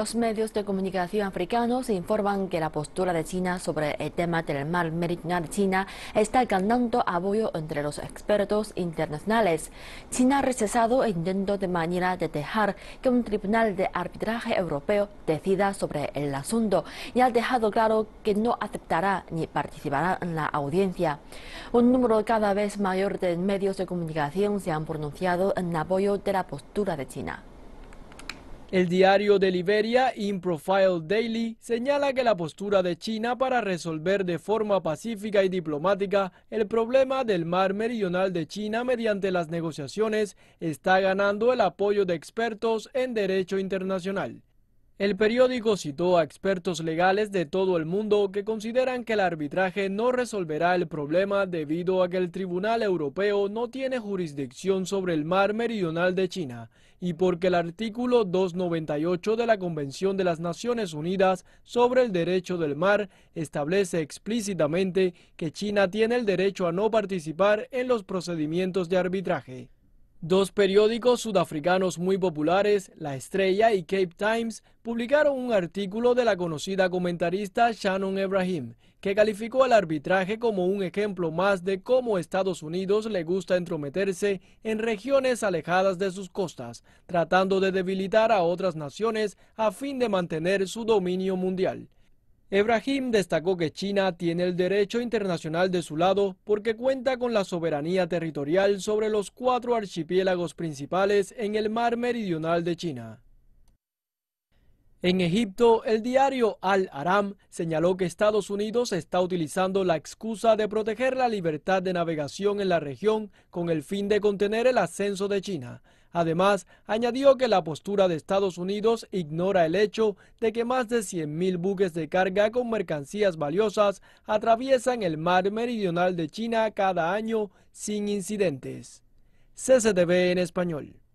Los medios de comunicación africanos informan que la postura de China sobre el tema del mar meridional de China está ganando apoyo entre los expertos internacionales. China ha rechazado e intento de manera de dejar que un tribunal de arbitraje europeo decida sobre el asunto y ha dejado claro que no aceptará ni participará en la audiencia. Un número cada vez mayor de medios de comunicación se han pronunciado en apoyo de la postura de China. El diario de Liberia, In Profile Daily, señala que la postura de China para resolver de forma pacífica y diplomática el problema del mar meridional de China mediante las negociaciones está ganando el apoyo de expertos en derecho internacional. El periódico citó a expertos legales de todo el mundo que consideran que el arbitraje no resolverá el problema debido a que el Tribunal Europeo no tiene jurisdicción sobre el mar meridional de China y porque el artículo 298 de la Convención de las Naciones Unidas sobre el Derecho del Mar establece explícitamente que China tiene el derecho a no participar en los procedimientos de arbitraje. Dos periódicos sudafricanos muy populares, La Estrella y Cape Times, publicaron un artículo de la conocida comentarista Shannon Ebrahim, que calificó al arbitraje como un ejemplo más de cómo Estados Unidos le gusta entrometerse en regiones alejadas de sus costas, tratando de debilitar a otras naciones a fin de mantener su dominio mundial. Ebrahim destacó que China tiene el derecho internacional de su lado porque cuenta con la soberanía territorial sobre los cuatro archipiélagos principales en el mar meridional de China. En Egipto, el diario Al Aram señaló que Estados Unidos está utilizando la excusa de proteger la libertad de navegación en la región con el fin de contener el ascenso de China. Además, añadió que la postura de Estados Unidos ignora el hecho de que más de 100.000 buques de carga con mercancías valiosas atraviesan el mar meridional de China cada año sin incidentes. CCTV en español.